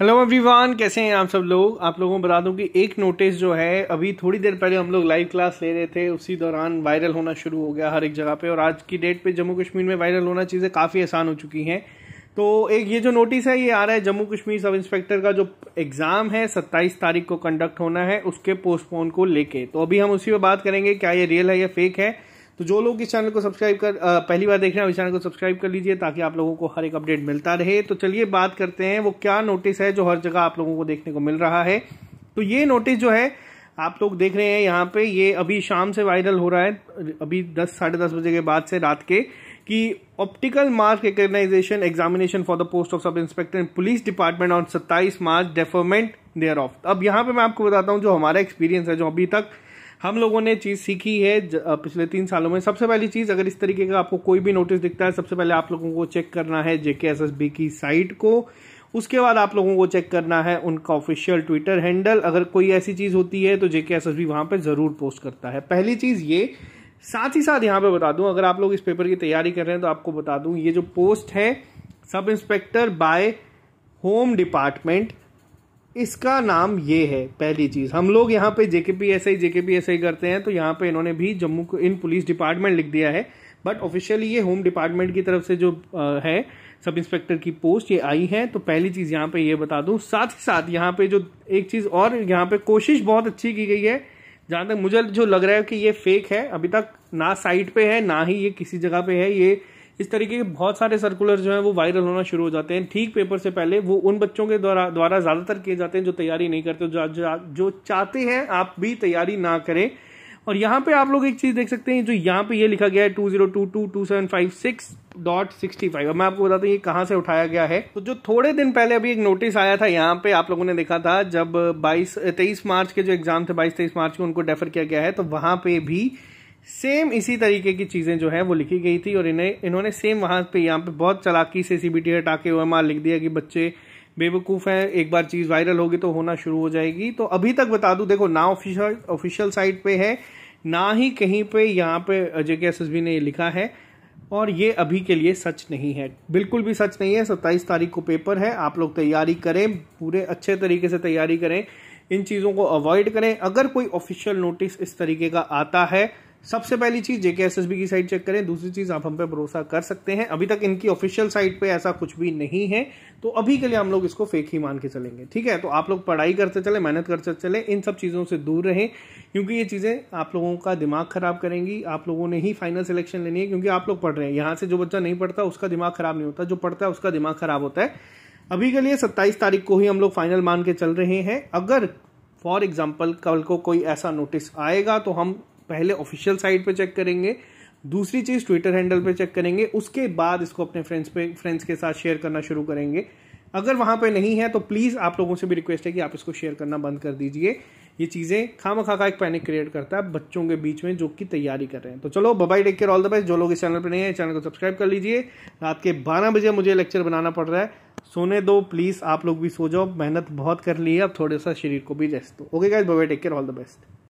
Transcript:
hello everyone कैसे हैं आप सब लोग आप लोगों को बता दूं कि एक नोटिस जो है अभी थोड़ी देर पहले हम लोग लाइव क्लास ले रहे थे उसी दौरान वायरल होना शुरू हो गया हर एक जगह पे और आज की डेट पे जम्मू कश्मीर में वायरल होना चीज़ें काफ़ी आसान हो चुकी हैं तो एक ये जो नोटिस है ये आ रहा है जम्मू कश्मीर सब इंस्पेक्टर का जो एग्ज़ाम है सत्ताईस तारीख को कंडक्ट होना है उसके पोस्टपोन को लेके तो अभी हम उसी पर बात करेंगे क्या ये रियल है या फेक है तो जो लोग इस चैनल को सब्सक्राइब कर पहली बार देख रहे हैं इस चैनल को सब्सक्राइब कर लीजिए ताकि आप लोगों को हर एक अपडेट मिलता रहे तो चलिए बात करते हैं वो क्या नोटिस है जो हर जगह आप लोगों को देखने को मिल रहा है तो ये नोटिस जो है आप लोग देख रहे हैं यहाँ पे ये अभी शाम से वायरल हो रहा है अभी दस साढ़े दस बजे के बाद से रात के कि optical mark recognization examination for the post of sub inspector in police department on सत्ताईस मार्च डेफरमेंट देयर ऑफ अब यहाँ पे मैं आपको बताता हूँ जो हमारा एक्सपीरियंस है जो अभी तक हम लोगों ने चीज़ सीखी है पिछले तीन सालों में सबसे पहली चीज़ अगर इस तरीके का आपको कोई भी नोटिस दिखता है सबसे पहले आप लोगों को चेक करना है जेके की साइट को उसके बाद आप लोगों को चेक करना है उनका ऑफिशियल ट्विटर हैंडल अगर कोई ऐसी चीज़ होती है तो जेके एस एस बी वहाँ पर ज़रूर पोस्ट करता है पहली चीज़ ये साथ ही साथ यहाँ पे बता दूं अगर आप लोग इस पेपर की तैयारी कर रहे हैं तो आपको बता दूँ ये जो पोस्ट है sub inspector bye home department इसका नाम ये है पहली चीज हम लोग यहाँ पे J K P S I J K P S I करते हैं तो यहाँ पे इन्होंने भी जम्मू इन पुलिस डिपार्टमेंट लिख दिया है बट ऑफिशियली ये होम डिपार्टमेंट की तरफ से जो है सब इंस्पेक्टर की पोस्ट ये आई है तो पहली चीज यहाँ पे ये बता दूं साथ ही साथ यहाँ पे जो एक चीज और यहाँ पे कोशिश बहुत अच्छी की गई है जहां तक मुझे जो लग रहा है कि ये फेक है अभी तक ना साइट पे है ना ही ये किसी जगह पे है ये इस तरीके के बहुत सारे सर्कुलर जो है वो वायरल होना शुरू हो जाते हैं ठीक पेपर से पहले वो उन बच्चों के द्वारा द्वारा ज़्यादातर किए जाते हैं जो तैयारी नहीं करते जो, जो चाहते हैं आप भी तैयारी ना करें और यहाँ पे आप लोग एक चीज़ देख सकते हैं जो यहाँ पे ये यह लिखा गया है two zero two two two seven five six dot sixty five मैं आपको बताता हूँ ये कहाँ से उठाया गया है तो जो थोड़े दिन पहले अभी एक नोटिस आया था यहाँ पे आप लोगों ने देखा था जब बाईस तेईस मार्च के जो एग्जाम थे बाईस तेईस मार्च को उनको डेफर किया गया है तो वहां पे भी सेम इसी तरीके की चीज़ें जो है वो लिखी गई थी और इन्हें इन्होंने सेम वहाँ पे यहाँ पे बहुत चलाकी से सी बी टी हटा के ओ एम आर लिख दिया कि बच्चे बेवकूफ़ हैं एक बार चीज़ वायरल होगी तो होना शुरू हो जाएगी तो अभी तक बता दूँ देखो ना ऑफिशियल ऑफिशियल साइट पे है ना ही कहीं पे यहाँ पे अजय के एस ने ये लिखा है और ये अभी के लिए सच नहीं है बिल्कुल भी सच नहीं है सत्ताईस तारीख को पेपर है आप लोग तैयारी करें पूरे अच्छे तरीके से तैयारी करें इन चीज़ों को अवॉइड करें अगर कोई ऑफिशियल नोटिस इस तरीके का आता है सबसे पहली चीज जेके एस की साइट चेक करें दूसरी चीज आप हम पे भरोसा कर सकते हैं अभी तक इनकी ऑफिशियल साइट पे ऐसा कुछ भी नहीं है तो अभी के लिए हम लोग इसको फेक ही मान के चलेंगे ठीक है तो आप लोग पढ़ाई करते चले मेहनत करते चले इन सब चीज़ों से दूर रहें क्योंकि ये चीज़ें आप लोगों का दिमाग खराब करेंगी आप लोगों ने ही फाइनल सिलेक्शन लेनी है क्योंकि आप लोग पढ़ रहे हैं यहाँ से जो बच्चा नहीं पढ़ता उसका दिमाग खराब नहीं होता जो पढ़ता है उसका दिमाग खराब होता है अभी के लिए सत्ताईस तारीख को ही हम लोग फाइनल मान के चल रहे हैं अगर फॉर एग्जाम्पल कल को कोई ऐसा नोटिस आएगा तो हम पहले ऑफिशियल साइट पे चेक करेंगे दूसरी चीज़ ट्विटर हैंडल पे चेक करेंगे उसके बाद इसको अपने फ्रेंड्स पे फ्रेंड्स के साथ शेयर करना शुरू करेंगे अगर वहाँ पे नहीं है तो प्लीज़ आप लोगों से भी रिक्वेस्ट है कि आप इसको शेयर करना बंद कर दीजिए ये चीज़ें खामा खा का एक पैनिक क्रिएट करता है बच्चों के बीच में जो कि तैयारी कर रहे हैं तो चलो bye bye take care all the best जो लोग इस चैनल पर नहीं है चैनल को सब्सक्राइब कर लीजिए रात के बारह बजे मुझे लेक्चर बनाना पड़ रहा है सोने दो प्लीज़ आप लोग भी सो जाओ मेहनत बहुत कर ली है अब थोड़ा सा शरीर को भी रेस्ट दो okay guys bye bye take care all the best